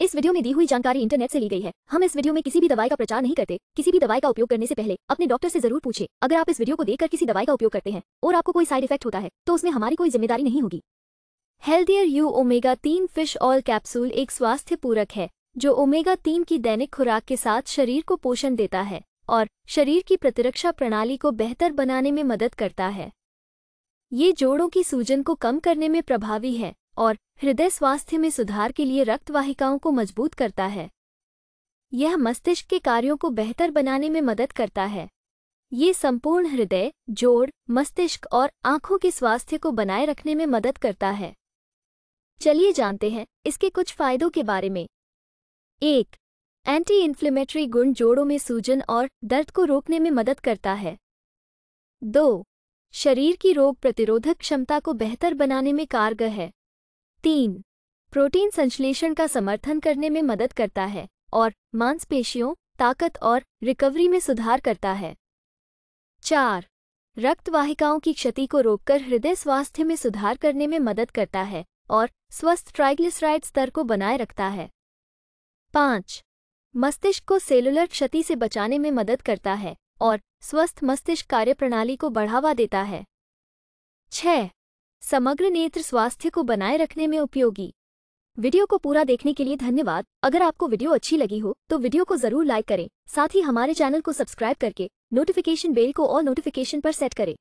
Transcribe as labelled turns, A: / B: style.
A: इस वीडियो में दी हुई जानकारी इंटरनेट से ली गई है हम इस वीडियो में किसी भी दवाई का प्रचार नहीं करते किसी भी दवाई का उपयोग करने से पहले अपने डॉक्टर से जरूर पूछे अगर आप इस वीडियो को देखकर किसी दवाई का उपयोग करते हैं और आपको कोई साइड इफेक्ट होता है तो उसमें हमारी कोई जिम्मेदारी नहीं होगी हेल्थियर यू ओमेगा तीन फिश ऑयल कैप्सूल एक स्वास्थ्य पूरक है जो ओमेगा तीन की दैनिक खुराक के साथ शरीर को पोषण देता है और शरीर की प्रतिरक्षा प्रणाली को बेहतर बनाने में मदद करता है ये जोड़ों की सूजन को कम करने में प्रभावी है और हृदय स्वास्थ्य में सुधार के लिए रक्तवाहिकाओं को मजबूत करता है यह मस्तिष्क के कार्यों को बेहतर बनाने में मदद करता है ये संपूर्ण हृदय जोड़ मस्तिष्क और आंखों के स्वास्थ्य को बनाए रखने में मदद करता है चलिए जानते हैं इसके कुछ फायदों के बारे में एक एंटी इन्फ्लेमेटरी गुण जोड़ों में सूजन और दर्द को रोकने में मदद करता है दो शरीर की रोग प्रतिरोधक क्षमता को बेहतर बनाने में कारगर है तीन प्रोटीन संश्लेषण का समर्थन करने में मदद करता है और मांसपेशियों ताकत और रिकवरी में सुधार करता है चार रक्त वाहिकाओं की क्षति को रोककर हृदय स्वास्थ्य में सुधार करने में मदद करता है और स्वस्थ ट्राइग्लिसराइड स्तर को बनाए रखता है पाँच मस्तिष्क को सेलुलर क्षति से बचाने में मदद करता है और स्वस्थ मस्तिष्क कार्यप्रणाली को बढ़ावा देता है छह समग्र नेत्र स्वास्थ्य को बनाए रखने में उपयोगी वीडियो को पूरा देखने के लिए धन्यवाद अगर आपको वीडियो अच्छी लगी हो तो वीडियो को जरूर लाइक करें साथ ही हमारे चैनल को सब्सक्राइब करके नोटिफिकेशन बेल को और नोटिफिकेशन पर सेट करें